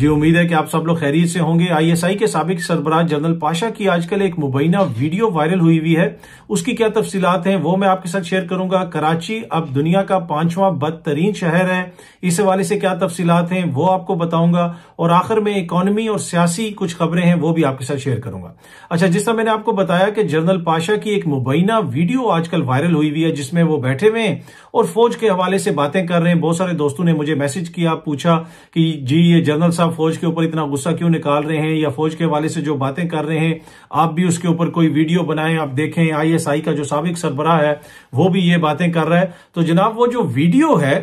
जी उम्मीद है कि आप सब लोग खैरियत से होंगे आईएसआई के सबक सरबराह जनरल पाशा की आजकल एक मुबैना वीडियो वायरल हुई हुई है उसकी क्या तफसीलात हैं वो मैं आपके साथ शेयर करूंगा कराची अब दुनिया का पांचवां बदतरीन शहर है इस हवाले से क्या तफसीलात हैं वो आपको बताऊंगा और आखिर में इकोनॉमी और सियासी कुछ खबरें हैं वो भी आपके साथ शेयर करूंगा अच्छा जिस तरह मैंने आपको बताया कि जनरल पाशा की एक मुबैना वीडियो आजकल वायरल हुई हुई है जिसमें वो बैठे हुए हैं और फौज के हवाले से बातें कर रहे हैं बहुत सारे दोस्तों ने मुझे मैसेज किया पूछा कि जी ये जनरल साहब साहब फौज के ऊपर इतना गुस्सा क्यों निकाल रहे हैं या फौज के वाले से जो बातें कर रहे हैं आप भी उसके ऊपर कोई वीडियो बनाएं आप देखें आईएसआई का जो सबक सरबराह है वो भी ये बातें कर रहा है तो जनाब वो जो वीडियो है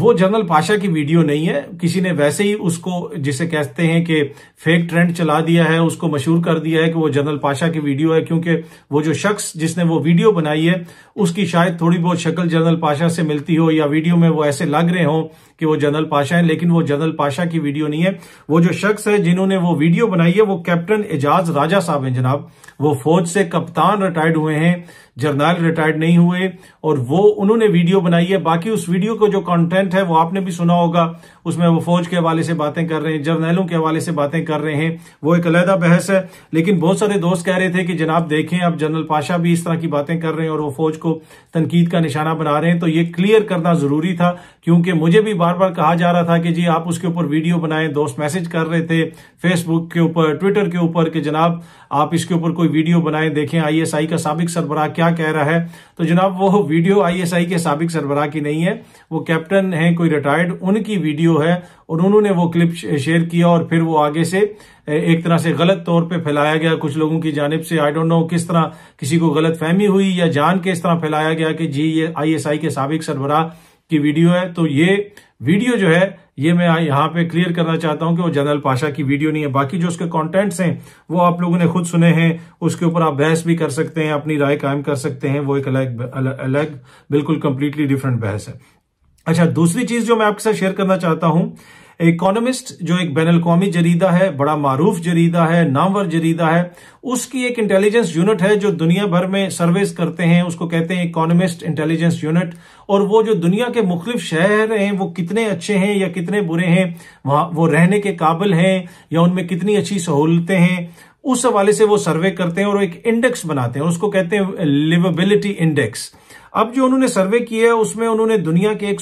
वो जनरल पाशा की वीडियो नहीं है किसी ने वैसे ही उसको जिसे कहते हैं कि फेक ट्रेंड चला दिया है उसको मशहूर कर दिया है कि वो जनरल पाशा की वीडियो है क्योंकि वो जो शख्स जिसने वो वीडियो बनाई है उसकी शायद थोड़ी बहुत शक्ल जनरल पाशा से मिलती हो या वीडियो में वो ऐसे लग रहे हों कि वो जनरल पाशा है लेकिन वो जनरल पाशा की वीडियो नहीं है वो जो शख्स है जिन्होंने वो वीडियो बनाई है वो कैप्टन एजाज राजा साहब हैं जनाब वो फौज से कप्तान रिटायर्ड हुए हैं जर्नल रिटायर्ड नहीं हुए और वो उन्होंने वीडियो बनाई है बाकी उस वीडियो को जो कंटेंट है वो आपने भी सुना होगा उसमें वो फौज के हवाले से बातें कर रहे हैं जर्नलों के हवाले से बातें कर रहे हैं वो एक अलहदा बहस है लेकिन बहुत सारे दोस्त कह रहे थे कि जनाब देखें अब जनरल पाशा भी इस तरह की बातें कर रहे हैं और वो फौज को तनकीद का निशाना बना रहे हैं तो ये क्लियर करना जरूरी था क्योंकि मुझे भी बार बार कहा जा रहा था कि जी आप उसके ऊपर वीडियो बनाए दोस्त मैसेज कर रहे थे फेसबुक के ऊपर ट्विटर के ऊपर कि जनाब आप इसके ऊपर कोई वीडियो बनाएं देखें आईएसआई का सबक सरबराह क्या क्या कह रहा है तो जनाब वो वीडियो आईएसआई के सबक सरबराह की नहीं है वो कैप्टन है कोई रिटायर्ड उनकी वीडियो है और उन्होंने वो क्लिप शेयर किया और फिर वो आगे से एक तरह से गलत तौर पे फैलाया गया कुछ लोगों की जानब से आई डोंट नो किस तरह किसी को गलत फहमी हुई या जान के इस तरह फैलाया गया कि जी ये आईएसआई के सबक सरबराह की वीडियो है तो ये वीडियो जो है ये मैं यहाँ पे क्लियर करना चाहता हूँ कि वो जनरल पाशा की वीडियो नहीं है बाकी जो उसके कंटेंट्स हैं वो आप लोगों ने खुद सुने हैं उसके ऊपर आप बहस भी कर सकते हैं अपनी राय कायम कर सकते हैं वो एक अलग अलग बिल्कुल कंप्लीटली डिफरेंट बहस है अच्छा दूसरी चीज जो मैं आपके साथ शेयर करना चाहता हूं इकोनॉमिस्ट जो एक बैन अवी जरीदा है बड़ा मारूफ जरीदा है नामवर जरीदा है उसकी एक इंटेलिजेंस यूनिट है जो दुनिया भर में सर्वेस करते हैं उसको कहते हैं इकोनॉमिस्ट इंटेलिजेंस यूनिट और वो जो दुनिया के मुख्तफ शहर हैं वो कितने अच्छे हैं या कितने बुरे हैं वहां वो रहने के काबिल हैं या उनमें कितनी अच्छी सहूलतें हैं उस हवाले से वो सर्वे करते हैं और एक इंडेक्स बनाते हैं उसको कहते हैं लिवेबिलिटी इंडेक्स अब जो उन्होंने सर्वे किया है उसमें उन्होंने दुनिया के एक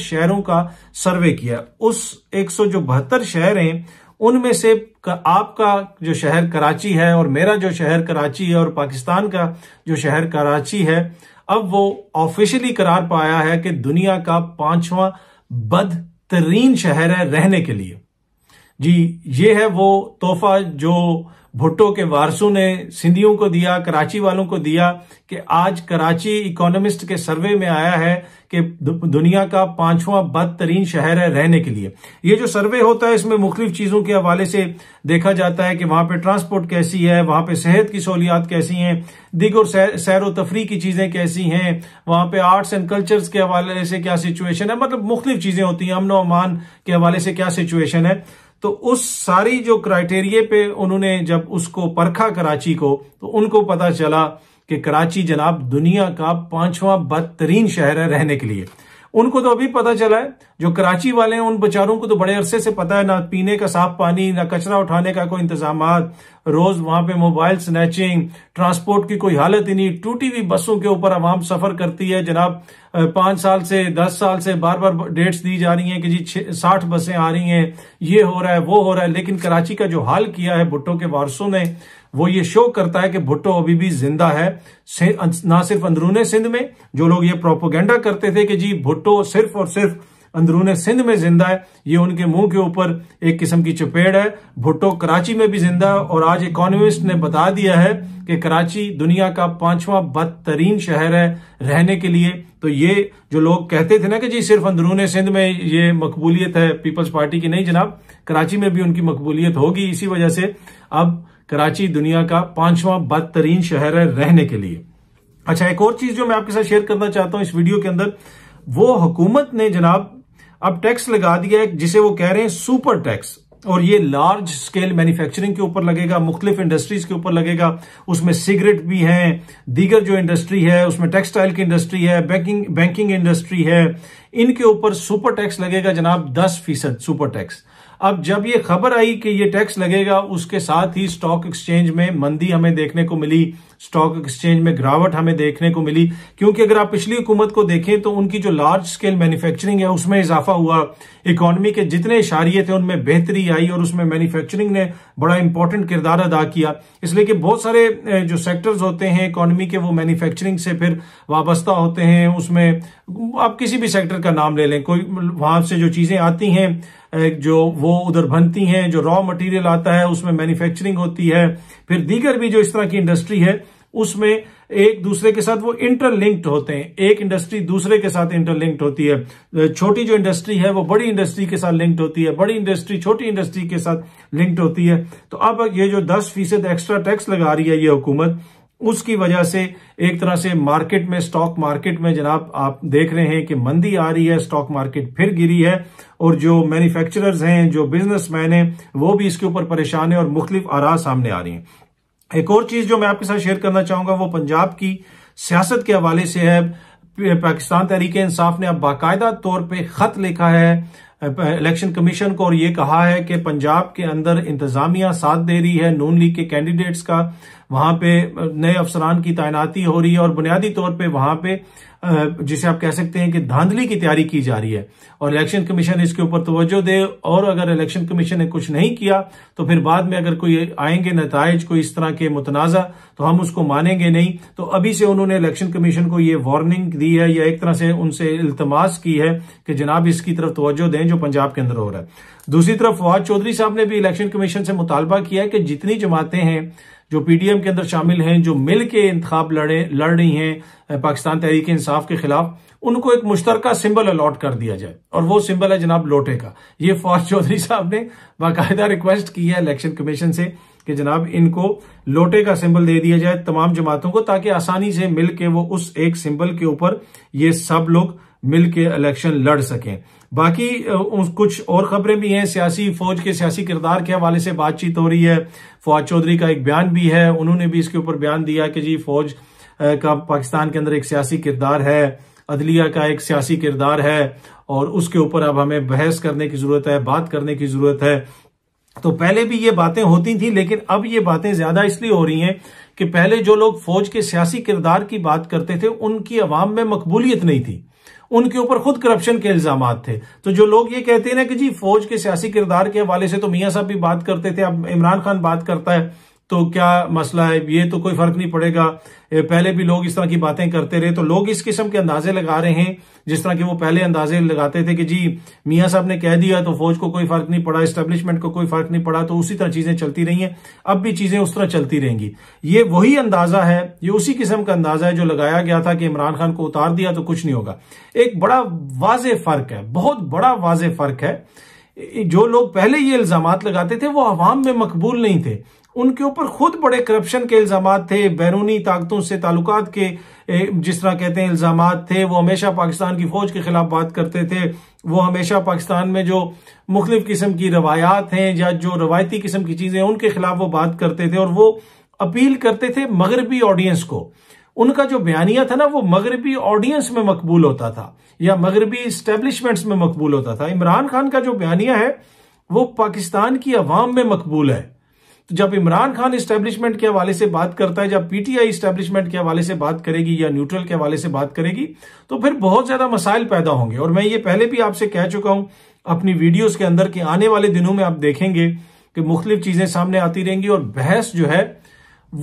शहरों का सर्वे किया उस एक शहर हैं उनमें से आपका जो शहर कराची है और मेरा जो शहर कराची है और पाकिस्तान का जो शहर कराची है अब वो ऑफिशियली करार पाया है कि दुनिया का पांचवा बदतरीन शहर है रहने के लिए जी ये है वो तोहफा जो भुट्टो के वारसों ने सिंधियों को दिया कराची वालों को दिया कि आज कराची इकोनॉमिस्ट के सर्वे में आया है कि दुनिया का पांचवा बदतरीन शहर है रहने के लिए ये जो सर्वे होता है इसमें मुख्तलिफ चीज़ों के हवाले से देखा जाता है कि वहां पे ट्रांसपोर्ट कैसी है वहां पे सेहत की सहूलियात कैसी हैं दिगर सैर व तफरी की चीज़ें कैसी हैं वहां पे आर्ट्स एंड कल्चर्स के हवाले से क्या सिचुएशन है मतलब मुख्तलिफ चीज़ें होती हैं अमन अमान के हवाले से क्या सिचुएशन है तो उस सारी जो क्राइटेरिया पे उन्होंने जब उसको परखा कराची को तो उनको पता चला कि कराची जनाब दुनिया का पांचवा बदतरीन शहर है रहने के लिए उनको तो अभी पता चला है जो कराची वाले हैं उन बेचारों को तो बड़े अरसे से पता है ना पीने का साफ पानी ना कचरा उठाने का कोई इंतजाम रोज वहां पे मोबाइल स्नैचिंग ट्रांसपोर्ट की कोई हालत ही नहीं टूटी हुई बसों के ऊपर आवाम सफर करती है जनाब पांच साल से दस साल से बार बार डेट्स दी जा रही हैं कि जी साठ बसें आ रही हैं ये हो रहा है वो हो रहा है लेकिन कराची का जो हाल किया है भुट्टो के वारसों ने वो ये शो करता है कि भुट्टो अभी भी जिंदा है ना सिर्फ अंदरूने सिंध में जो लोग ये प्रोपोगेंडा करते थे कि जी भुट्टो सिर्फ और सिर्फ अंदरूने सिंध में जिंदा है ये उनके मुंह के ऊपर एक किस्म की चपेड़ है भुट्टो कराची में भी जिंदा है और आज इकोनॉमिस्ट ने बता दिया है कि कराची दुनिया का पांचवा बदतरीन शहर है रहने के लिए तो ये जो लोग कहते थे ना कि जी सिर्फ अंदरूने सिंध में ये मकबूलियत है पीपल्स पार्टी की नहीं जनाब कराची में भी उनकी मकबूलियत होगी इसी वजह से अब कराची दुनिया का पांचवा बदतरीन शहर है रहने के लिए अच्छा एक और चीज जो मैं आपके साथ शेयर करना चाहता हूं इस वीडियो के अंदर वो हुकूमत ने जनाब अब टैक्स लगा दिया है जिसे वो कह रहे हैं सुपर टैक्स और ये लार्ज स्केल मैन्युफैक्चरिंग के ऊपर लगेगा मुख्तलिफ इंडस्ट्रीज के ऊपर लगेगा उसमें सिगरेट भी हैं दीगर जो इंडस्ट्री है उसमें टेक्सटाइल की इंडस्ट्री है बैंकिंग बैंकिंग इंडस्ट्री है इनके ऊपर सुपर टैक्स लगेगा जनाब दस फीसद सुपर टैक्स अब जब ये खबर आई कि ये टैक्स लगेगा उसके साथ ही स्टॉक एक्सचेंज में मंदी हमें देखने को मिली स्टॉक एक्सचेंज में गिरावट हमें देखने को मिली क्योंकि अगर आप पिछली हुकूमत को देखें तो उनकी जो लार्ज स्केल मैन्युफैक्चरिंग है उसमें इजाफा हुआ इकोनॉमी के जितने इशारिये थे उनमें बेहतरी आई और उसमें मैन्युफैक्चरिंग ने बड़ा इंपॉर्टेंट किरदार अदा किया इसलिए कि बहुत सारे जो सेक्टर्स होते हैं इकोनॉमी के वो मैन्युफैक्चरिंग से फिर वाबस्ता होते हैं उसमें आप किसी भी सेक्टर का नाम ले लें कोई वहां से जो चीजें आती हैं जो वो उधर बनती हैं जो रॉ मटेरियल आता है उसमें मैन्युफैक्चरिंग होती है फिर दीगर भी जो इस तरह की इंडस्ट्री है उसमें एक दूसरे के साथ वो इंटरलिंक्ड होते हैं एक इंडस्ट्री दूसरे के साथ इंटरलिंक्ड होती है छोटी जो इंडस्ट्री है वो बड़ी इंडस्ट्री के साथ लिंक्ड होती है बड़ी इंडस्ट्री छोटी इंडस्ट्री के साथ लिंक्ड होती है तो अब ये जो दस फीसद एक्स्ट्रा टैक्स लगा रही है ये हुकूमत उसकी वजह से एक तरह से मार्केट में स्टॉक मार्केट में जनाब आप देख रहे हैं कि मंदी आ रही है स्टॉक मार्केट फिर गिरी है और जो मैन्युफैक्चरर्स हैं जो बिजनेसमैन हैं वो भी इसके ऊपर परेशान है और मुख्तलिफ आरा सामने आ रही हैं एक और चीज जो मैं आपके साथ शेयर करना चाहूंगा वो पंजाब की सियासत के हवाले से है पाकिस्तान तहरीक इंसाफ ने अब बाकायदा तौर पर खत लिखा है इलेक्शन कमीशन को और ये कहा है कि पंजाब के अंदर इंतजामिया साथ दे रही है नून लीग के कैंडिडेट्स का वहां पे नए अफसरान की तैनाती हो रही है और बुनियादी तौर पे वहां पे जिसे आप कह सकते हैं कि धांधली की तैयारी की जा रही है और इलेक्शन कमीशन इसके ऊपर तोज्जो दे और अगर इलेक्शन कमीशन ने कुछ नहीं किया तो फिर बाद में अगर कोई आएंगे नतज कोई इस तरह के मुतनाज़ा तो हम उसको मानेंगे नहीं तो अभी से उन्होंने इलेक्शन कमीशन को ये वार्निंग दी है या एक तरह से उनसे इल्तमास की है कि जनाब इसकी तरफ तोज्जो दें जो पंजाब के अंदर हो रहा है दूसरी तरफ फवाद चौधरी साहब ने भी इलेक्शन कमीशन से मुतालबा किया है कि जितनी जमातें हैं जो पीडीएम के अंदर शामिल हैं जो मिल के इंतब लड़े लड़ रही हैं पाकिस्तान तहरीक इंसाफ के खिलाफ उनको एक मुश्तरका सिंबल अलॉट कर दिया जाए और वो सिंबल है जनाब लोटे का ये फौज चौधरी साहब ने बाकायदा रिक्वेस्ट की है इलेक्शन कमीशन से कि जनाब इनको लोटे का सिंबल दे दिया जाए तमाम जमातों को ताकि आसानी से मिल के वो उस एक सिंबल के ऊपर ये सब लोग मिलके इलेक्शन लड़ सकें बाकी कुछ और खबरें भी हैं सियासी फौज के सियासी किरदार के हवाले से बातचीत हो रही है फवाद चौधरी का एक बयान भी है उन्होंने भी इसके ऊपर बयान दिया कि जी फौज का पाकिस्तान के अंदर एक सियासी किरदार है अदलिया का एक सियासी किरदार है और उसके ऊपर अब हमें बहस करने की जरूरत है बात करने की जरूरत है तो पहले भी ये बातें होती थी लेकिन अब ये बातें ज्यादा इसलिए हो रही हैं कि पहले जो लोग फौज के सियासी किरदार की बात करते थे उनकी अवाम में मकबूलियत नहीं थी उनके ऊपर खुद करप्शन के इल्जाम थे तो जो लोग ये कहते हैं ना कि जी फौज के सियासी किरदार के हवाले से तो मियाँ साहब भी बात करते थे अब इमरान खान बात करता है तो क्या मसला है ये तो कोई फर्क नहीं पड़ेगा पहले भी लोग इस तरह की बातें करते रहे तो लोग इस किस्म के अंदाजे लगा रहे हैं जिस तरह के वो पहले अंदाजे लगाते थे कि जी मियाँ साहब ने कह दिया तो फौज को कोई फर्क नहीं पड़ा स्टेब्लिशमेंट को कोई फर्क नहीं पड़ा तो उसी तरह चीजें चलती रही हैं अब भी चीजें उस तरह चलती रहेंगी ये वही अंदाजा है ये उसी किस्म का अंदाजा है जो लगाया गया था कि इमरान खान को उतार दिया तो कुछ नहीं होगा एक बड़ा वाज फर्क है बहुत बड़ा वाज फर्क है जो लोग पहले ये इल्जाम लगाते थे वो अवाम में मकबूल नहीं थे उनके ऊपर खुद बड़े करप्शन के इल्जाम थे बैरूनी ताकतों से ताल्लुक के जिस तरह कहते हैं इल्जाम थे वो हमेशा पाकिस्तान की फौज के खिलाफ बात करते थे वो हमेशा पाकिस्तान में जो मुख्तफ किस्म की रवायात हैं या जो रवायती किस्म की चीजें उनके खिलाफ वो बात करते थे और वो अपील करते थे मगरबी ऑडियंस को उनका जो बयानिया था ना वो मगरबी ऑडियंस में मकबूल होता था या मगरबी इस्टेब्लिशमेंट्स में मकबूल होता था इमरान खान का जो बयानिया है वो पाकिस्तान की अवाम में मकबूल है तो जब इमरान खान इस्टेब्लिशमेंट के हवाले से बात करता है जब पीटीआई इस्टेब्लिशमेंट के हवाले से बात करेगी या न्यूट्रल के हवाले से बात करेगी तो फिर बहुत ज्यादा मसाइल पैदा होंगे और मैं ये पहले भी आपसे कह चुका हूं अपनी वीडियोस के अंदर कि आने वाले दिनों में आप देखेंगे कि मुख्तलिफ चीजें सामने आती रहेंगी और बहस जो है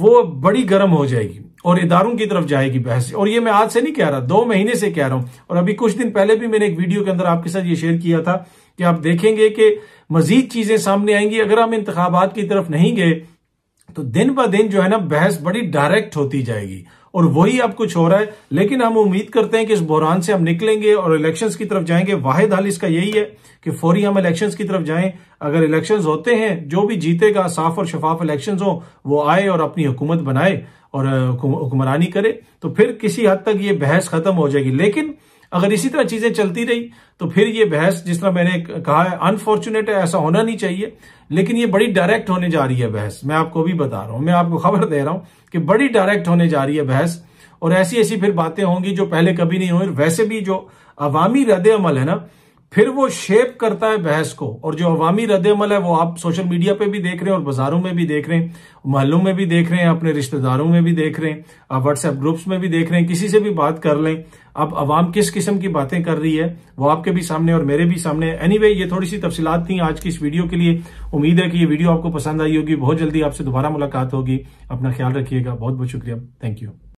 वो बड़ी गर्म हो जाएगी और इदारों की तरफ जाएगी बहस और ये मैं आज से नहीं कह रहा दो महीने से कह रहा हूं और अभी कुछ दिन पहले भी मैंने एक वीडियो के अंदर आपके साथ ये शेयर किया था कि आप देखेंगे कि मजीद चीजें सामने आएंगी अगर हम इंतबात की तरफ नहीं गए तो दिन ब दिन जो है ना बहस बड़ी डायरेक्ट होती जाएगी और वही अब कुछ हो रहा है लेकिन हम उम्मीद करते हैं कि इस बहरान से हम निकलेंगे और इलेक्शन की तरफ जाएंगे वाहिद हाल इसका यही है कि फौरी हम इलेक्शन की तरफ जाएं अगर इलेक्शन होते हैं जो भी जीतेगा साफ और शफाफ इलेक्शन हो वो आए और अपनी हुकूमत बनाए और हुक्मरानी करे तो फिर किसी हद तक ये बहस खत्म हो जाएगी लेकिन अगर इसी तरह चीजें चलती रही तो फिर ये बहस जिस तरह मैंने कहा है अनफॉर्चुनेट है ऐसा होना नहीं चाहिए लेकिन ये बड़ी डायरेक्ट होने जा रही है बहस मैं आपको भी बता रहा हूं मैं आपको खबर दे रहा हूं कि बड़ी डायरेक्ट होने जा रही है बहस और ऐसी ऐसी फिर बातें होंगी जो पहले कभी नहीं हुई वैसे भी जो अवामी रद्द अमल है ना फिर वो शेप करता है बहस को और जो अवामी रद्दमल है वो आप सोशल मीडिया पे भी देख रहे हैं और बाजारों में भी देख रहे हैं महलों में भी देख रहे हैं अपने रिश्तेदारों में भी देख रहे हैं आप व्हाट्सएप ग्रुप्स में भी देख रहे हैं किसी से भी बात कर लें अब अवाम किस किस्म की बातें कर रही है वो आपके भी सामने और मेरे भी सामने एनी anyway, ये थोड़ी सी तफसीत थी आज की इस वीडियो के लिए उम्मीद है कि ये वीडियो आपको पसंद आई होगी बहुत जल्दी आपसे दोबारा मुलाकात होगी अपना ख्याल रखिएगा बहुत बहुत शुक्रिया थैंक यू